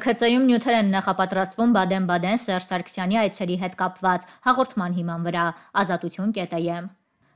ՀՔՑ-ում նյութեր են նախապատրաստվում Բադեն-Բադեն Սերժ Սարգսյանի այցերի հետ կապված հաղորդման հիման վրա։ Ազատություն.am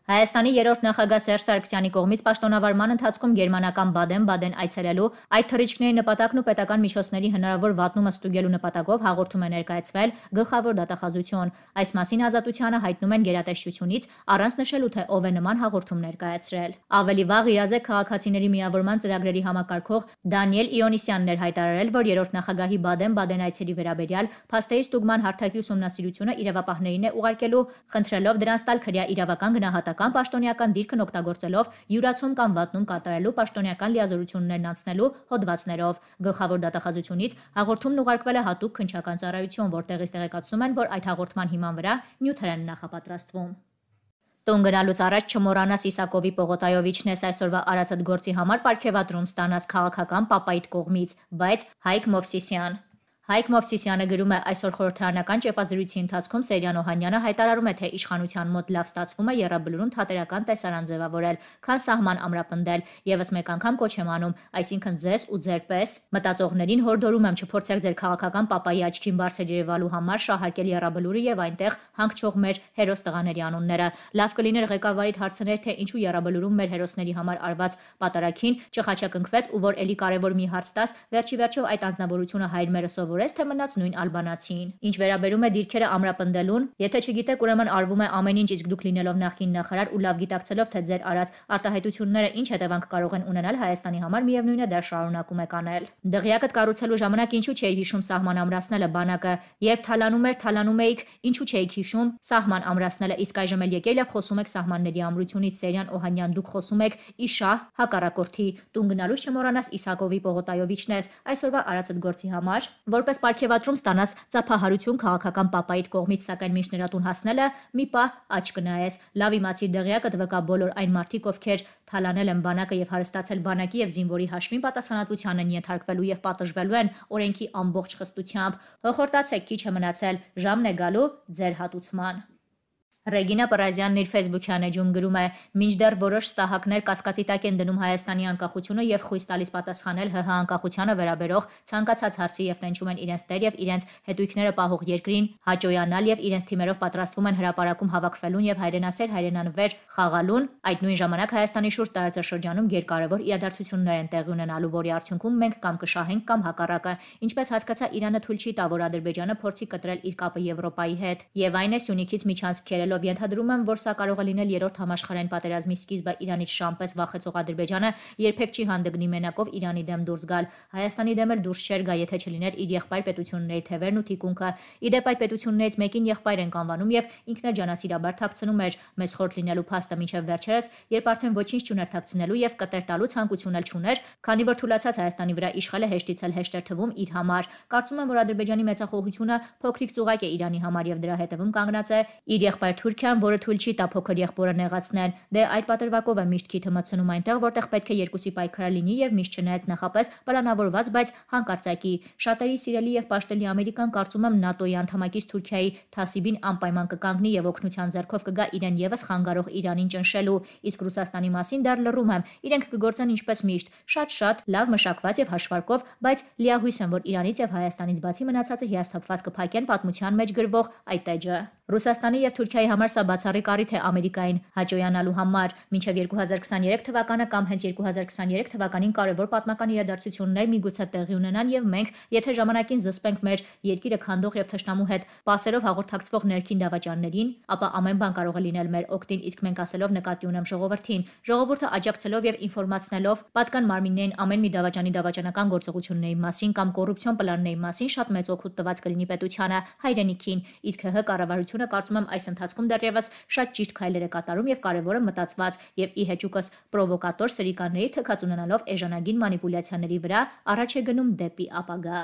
Հայաստանի երրորդ նախագահ Սերժ Սարգսյանի կողմից պաշտոնավարման ընթացքում Գերմանական Բադեն-Բադեն այցելելու այդ թռիչքների նպատակն ու պետական միջոցների հնարավոր վատնումը ստուգելու նպատակով հաղորդում է ներկայացվել գլխավոր դատախազություն։ Այս մասին ազատությանը հայտնում են գերատեսչությունից առանց նշելու թե ով է նման հաղորդում ներկայացրել։ Ավելի վաղ Իրազեկ քաղաքացիների միավորման ծրագրերի համակարգող Դանիել Իոնիսյանն էր հայտարարել, որ երրորդ նախագահի Բադեն-Բադեն այցերի վերաբերյալ փաստերի ստուգման հարթակի ուսումնասիրությունը իրավապահներին է ուղարկելու, խնդրելով դրանց տալ քրյա իրավական գնահատակ պետական պաշտոնական դիրքն օգտագործելով յուրացում կամ վատնում կատարելու պաշտոնական լիազորություններն անցնելու հոդվածներով։ Գլխավոր դատախազությունից հաղորդումն ուղարկվել է հատուկ քնչական ծառայություն, որտեղից տեղեկացնում են, որ այդ հաղորդման հիման վրա նյութեր են նախապատրաստվում։ Տուն գնալուց առաջ չմոռանաս Իսակովի Պողոտայով իջնես այսօրվա արածդ գործի համար ապարքեվատրում ստանաս քաղաքական պապայիդ կողմից, բայց Հայկ Մովսիսյան Հայկ Մովսիսյանը գրում է այսօր խորհրդարանական ճեպազրույցի ընթացքում Սերյան Օհանյանը հայտարարում է, թե իշխանության մոտ լավ ստացվում է Եռաբլուրում թատերական տեսարան ձևավորել, քան սահման ամրապնդել, եւս մեկ անգամ կոչ եմ անում, այսինքն ձեզ ու ձեր պես մտածողներին հորդորում եմ չփորձեք ձեր քաղաքական պապայի աչքին բարձր երևալու համար շահարկել Եռաբլուրը եւ այնտեղ հանգչող մեր հերոս տղաների անունները։ Լավ կլիներ ղեկավարիդ հարցներ, թե ինչու Եռաբլուրում մեր հերոսների համար արված պատարակին չխաչակնքվեց ու որ ելի կարևոր մի հարց տաս, վերջի վերջով այդ անznավորությունը հայր մերը սովոր կարևորես, թե մնաց նույն ալբանացին։ Ինչ վերաբերում է դիրքերը ամրապնդելուն, եթե չգիտեք, ուրեմն արվում է ամեն ինչ, իսկ դուք լինելով նախին նախարար ու լավ գիտակցելով, թե ձեր արած արտահայտությունները ինչ հետևանք կարող են ունենալ Հայաստանի համար, միևնույնն է դա շարունակում եք անել։ Դղյակը կառուցելու ժամանակ ինչու՞ չէի հիշում սահման ամրացնելը բանակը, երբ թալանում էր, թալանում էիք, ինչու՞ չէիք հիշում սահման ամրացնելը, իսկ այժմ էլ եկել եւ խոսում եք սահմանների ամրությունից Սերյան Օհանյան դուք խոսում եք իշահ հակառակորդի, տուն գնալուց չմոռանաս Իսակովի Պողոտայովիչն ես, այսօրվա արածդ գործի համար, որ որպես ապարքեվատրում ստանաս ծափահարություն քաղաքական papaid կողմից, սակայն մինչ նրատուն հասնելը մի պահ աչք նայես։ Լավ իմացի դեղյակը տվկա բոլոր այն մարդիկ, ովքեր թալանել են բանակը եւ հարստացել բանակի եւ զինվորի հաշվին պատասխանատվության են ենթարկվելու եւ պատժվելու են օրենքի ամբողջ խստությամբ։ Հոխորտացեք, քիչ է մնացել, ժամն է գալու ձեր հատուցման։ Ռեգինա Պարազյանն իր Facebook-յան էջում գրում է. «Մինչդեռ որոշ ստահակներ կասկածի տակ են դնում Հայաստանի անկախությունը եւ խույս տալիս պատասխանել ՀՀ անկախությանը վերաբերող ցանկացած հարցի եւ տենչում են իրենց տեր եւ իրենց հետույքները պահող երկրին հաջողանալ եւ իրենց թիմերով պատրաստվում են հրաապարակում հավաքվելուն եւ հայրենասեր հայրենանվեր խաղալուն»։ Այդ նույն ժամանակ Հայաստանի շուրջ տարածաշրջանում երկարավոր իրադարձություններ են տեղի ունենալու, որի արդյունքում մենք կամ կշահենք կամ հակառակը։ Ինչպես հասկացա, Իրանը թույլ չի տա, որ Ադրբեջանը փորձի կտրել իր կապը Եվրոպայի հետ։ Եվ այն է Սյունիքից միջանց քերելով արտահայտելով ենթադրում են, որ սա կարող է լինել երրորդ համաշխարհային պատերազմի սկիզբը Իրանից շամպես վախեցող Ադրբեջանը երբեք չի հանդգնի մենակով Իրանի դեմ դուրս գալ։ Հայաստանի դեմ էլ դուրս չեր գա, եթե չլիներ իր եղբայր պետությունների թևերն ու թիկունքը։ Իդեպ այդ պետություններից մեկին եղբայր են կանվանում եւ ինքնա ջանասիրաբար թաքցնում էր մեզ խորտ լինելու փաստը մինչև վերջերս, երբ արդեն ոչինչ չուներ թաքցնելու եւ կտեր տալու ցանկություն էլ չուներ, քանի որ թուլացած Հայաստանի վրա իշխելը հեշտից էլ հեշտ էր թվում իր համար։ Կարծում եմ, որ Ադրբեջանի մեծախոհությունը փոքրիկ ծուղակ է Իրանի համար եւ դրա հետևում կանգնած է իր եղբայր Թուրքիան, որը թույլ չի տա փոքր եղբորը նեղացնել։ Դե այդ պատրվակով է միշտ քիթը մցնում այնտեղ, որտեղ պետք է երկուսի պայքարը լինի եւ միշտ չնայած նախապես պլանավորված, բայց հանկարծակի։ Շատերի սիրելի եւ պաշտելի Ամերիկան կարծում եմ ՆԱՏՕ-ի անդամակից Թուրքիայի թասիբին անպայման կկանգնի եւ օգնության ձեռքով կգա իրեն եւս խանգարող Իրանին ճնշելու։ Իսկ Ռուսաստանի մասին դեռ լռում եմ։ Իրենք կգործեն ինչպես միշտ, շատ-շատ լավ մշակված եւ հաշվարկով, բայց լիահույս եմ, որ Իրանից եւ Հայաստանից բացի մնացածը հիասթափված կփակեն պատմության մեջ գրվող այդ էջը։ Ռուսաստանի եւ Թուրքիայի համար սա բացառիկ առիթ է Ամերիկային հաջողանալու համար։ Մինչև 2023 թվականը կամ հենց 2023 թվականին կարևոր պատմական իրադարձություններ միգուցե տեղի ունենան եւ մենք, եթե ժամանակին զսպենք մեր երկիրը քանդող եւ թշնամու հետ պասերով հաղորդակցվող ներքին դավաճաններին, ապա ամեն բան կարող է լինել մեր օգտին, իսկ մենք ասելով նկատի ունեմ ժողովրդին, ժողովուրդը աջակցելով եւ ինֆորմացնելով պատկան մարմիններին ամեն մի դավաճանի դավաճանական գործողությունների մասին կամ կոռուպցիոն պլանների մասին շատ մեծ օգուտ տված կլինի պետությանը, հայրենիքին, իսկ ՀՀ կառավարությունը կարծում եմ այս ընթացքում Ռուսաստանում դեռևս շատ ճիշտ քայլեր է կատարում եւ կարեւորը մտածված եւ ի հեճուկս պրովոկատոր սրիկաների թեկած ունենալով էժանագին մանիպուլյացիաների վրա առաջ է գնում դեպի ապագա։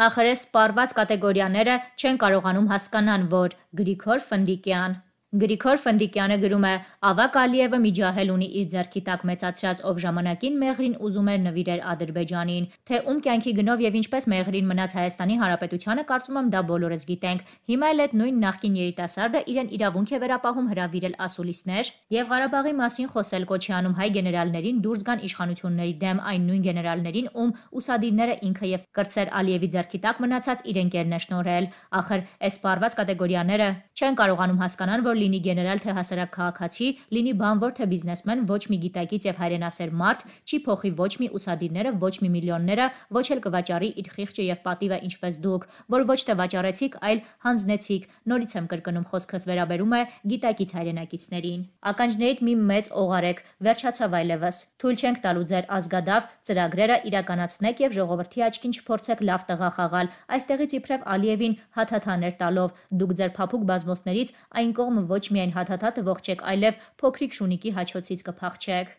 Ախր է սպառված կատեգորիաները չեն կարողանում հասկանան, որ Գրիգոր Ֆնդիկյան Գրիգոր Ֆնդիկյանը գրում է. «Ավակ Ալիևը միջահել ունի իր ձեռքի տակ մեծացրած, ով ժամանակին մեղրին ուզում էր նվիրել Ադրբեջանին։ Թե ում կյանքի գնով եւ ինչպես մեղրին մնաց Հայաստանի Հանրապետությանը, կարծում եմ դա բոլորս գիտենք։ Հիմա էլ այդ նույն նախկին երիտասարդը իրեն իրավունք է վերապահում հրավիրել ասուլիսներ եւ Ղարաբաղի մասին խոսել Կոչյանում հայ գեներալներին դուրս գան իշխանությունների դեմ այն նույն գեներալներին, ում ուսադիրները ինքը եւ կրծեր Ալիևի ձեռքի տակ մնացած իր ընկերն է շնորհել։ Ախր այս բառված կատեգորիաները չեն կարողանում հասկանալ, որ լինի գեներալ թե հասարակ քաղաքացի, լինի բանվոր թե բիզնեսմեն, ոչ մի գիտակից եւ հայրենասեր մարդ չի փոխի ոչ մի ուսադիրները, ոչ մի միլիոնները, ոչ էլ կվաճառի իր խիղճը եւ պատիվը ինչպես դուք, որ ոչ թե վաճառեցիք, այլ հանձնեցիք։ Նորից եմ կրկնում խոսքս վերաբերում է գիտակից հայրենակիցներին։ Ականջներիդ մի մեծ օղարեք, վերջացավ այլևս։ Թույլ չենք տալու ձեր ազգադավ ծրագրերը իրականացնեք եւ ժողովրդի աչքին չփորձեք լավ տղա խաղալ։ Այստեղից իբրև Ալիևին հաթաթաներ տալով դուք ձեր փափուկ բազմոսներից այն կողմ ոչ միայն հաթաթաթը ողջեք, այլև փոքրիկ շունիկի հաչոցից կփախչեք։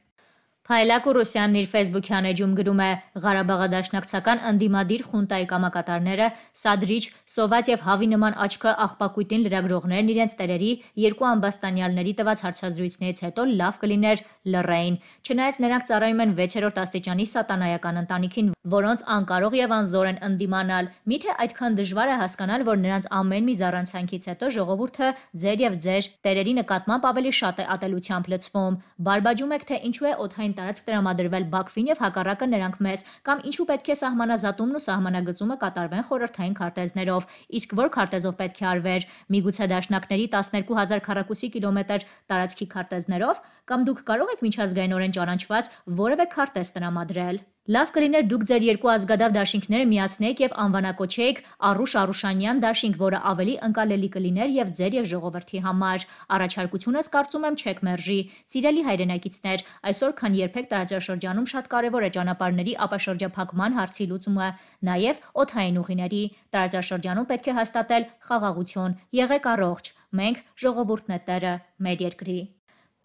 Փայլակը Ռուսյանն իր Facebook-յան էջում գրում է. «Ղարաբաղադաշնակցական ընդդիմադիր խունտայի կամակատարները սադրիչ, սոված եւ հավի նման աչքը աղբակույտին լրագրողներն իրենց տերերի երկու ամբաստանյալների տված հարցազրույցներից հետո լավ կլիներ լռեին։ Չնայած նրանք ծառայում են 6-րդ աստիճանի սատանայական ընտանիքին, որոնց անկարող եւ անզոր են ընդդիմանալ, միթե այդքան դժվար է հասկանալ, որ նրանց ամեն մի զառանցանքից հետո ժողովուրդը ձեր եւ ձեր տերերի նկատմամբ ավելի շատ է ատելությամբ լցվում։ Բարբաջում եք, թե ինչու է օթային են տարածք տրամադրվել Բաքվին եւ հակառակը նրանք մեզ, կամ ինչու պետք է սահմանազատումն ու սահմանագծումը կատարվեն խորհրդային քարտեզներով, իսկ որ քարտեզով պետք է արվեր՝ միգուցե դաշնակների 12000 քառակուսի կիլոմետր տարածքի քարտեզներով, կամ դուք կարող եք միջազգայինորեն ճանաչված որևէ քարտեզ տրամադրել։ Լավ կլիներ դուք ձեր երկու ազգադավ դաշինքները միացնեիք եւ անվանակոչեիք Արուշ Արուշանյան դաշինք, որը ավելի ընկալելի կլիներ եւ ձեր եւ ժողովրդի համար։ Առաջարկությունս կարծում եմ չեք մերժի։ Սիրելի հայրենակիցներ, այսօր քան երբեք տարածաշրջանում շատ կարեւոր է ճանապարհների ապաշրջափակման հարցի լուծումը, նաեւ օթային ուղիների։ Տարածաշրջանում պետք է հաստատել խաղաղություն։ Եղեք առողջ։ Մենք ժողովուրդն է տերը, մեր երկրի։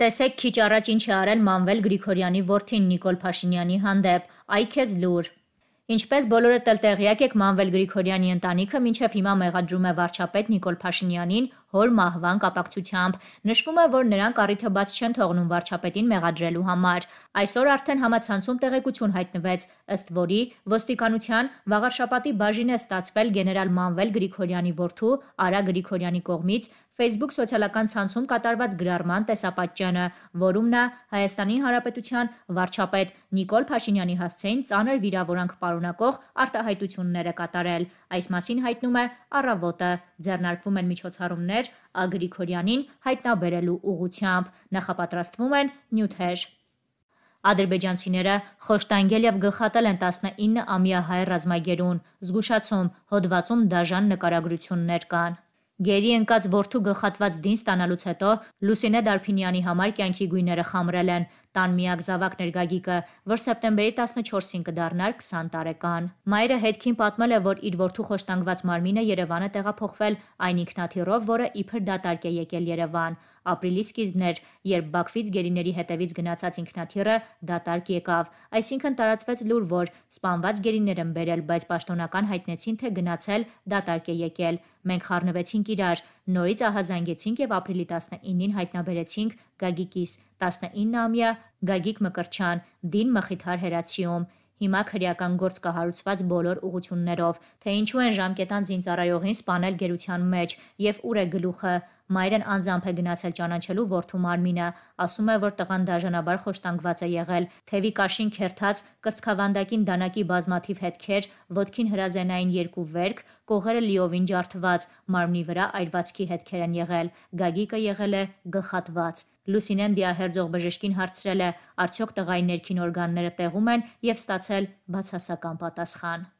Տեսեք քիչ առաջ ինչ է արել Մանվել Գրիգորյանի որդին Նիկոլ Փաշինյանի հանդեպ։ Այ քեզ լուր։ Ինչպես բոլորդ էլ տեղյակ եք, Մանվել Գրիգորյանի ընտանիքը մինչև հիմա մեղադրում է վարչապետ Նիկոլ Փաշինյանին հոր մահվան կապակցությամբ։ Նշվում է, որ նրանք առիթը բաց չեն թողնում վարչապետին մեղադրելու համար։ Այսօր արդեն համացանցում տեղեկություն հայտնվեց, ըստ որի ոստիկանության վաղարշապատի բաժին է ստացվել գեներալ Մանվել Գրիգորյանի որդու Արա Գրիգորյանի կողմից Facebook սոցիալական ցանցում կատարված գրառման տեսապատճանը, որում նա Հայաստանի Հանրապետության վարչապետ Նիկոլ Փաշինյանի հասցեին ծանր վիրավորանք պարունակող արտահայտություններ է կատարել։ Այս մասին հայտնում է Առավոտը։ Ձեռնարկվում են միջոցառումներ Ա Գրիգորյանին հայտնաբերելու ուղությամբ։ Նախապատրաստվում են նյութեր։ Ադրբեջանցիները խոշտանգել եւ գլխատել են 19 ամյա հայ ռազմագերուն։ Զգուշացում, հոդվածում դաժան նկարագրություններ կան։ Գերի ընկած որդու գլխատված դին ստանալուց հետո Լուսինե Դարփինյանի համար կյանքի գույները խամրել են։ Տան միակ զավակ ներգագիկը, որ սեպտեմբերի 14-ին կդառնար 20 տարեկան։ Մայրը հետքին պատմել է, որ իր որդու խոշտանգված մարմինը Երևան է տեղափոխվել այն ինքնաթիռով, որը իբր դատարկ է եկել Երևան։ Ապրիլի սկիզբներ, երբ Բաքվից գերիների հետևից գնացած ինքնաթիռը դատարկ եկավ, այսինքն տարածվեց լուր, որ սպանված գերիներ են բերել, բայց պաշտոնական հայտնեցին, թե գնացել դատարկ է եկել։ Մենք խառնվեցինք իրար, Նորից ահազանգեցինք եւ ապրիլի 19-ին հայտնաբերեցինք Գագիկիս 19-ամյա Գագիկ Մկրչյան Դին Մխիթար Հերացիում Հիմա քրեական գործ կհարուցված բոլոր ուղություններով, թե ինչու են ժամկետան զինծառայողին սպանել գերության մեջ եւ ուր է գլուխը, Մայրն անձամբ է գնացել ճանաչելու որդու մարմինը, ասում է, որ տղան դաժանաբար խոշտանգված է եղել, թևի կաշին քերթած, կրծքավանդակին դանակի բազմաթիվ հետքեր, ոտքին հրազենային երկու վերք, կողերը լիովին ջարդված, մարմնի վրա այրվածքի հետքեր են եղել, գագիկը եղել է գլխատված։ Լուսինեն դիահերձող բժշկին հարցրել է, արդյոք տղայի ներքին օրգանները տեղում են եւ ստացել բացասական պատասխան։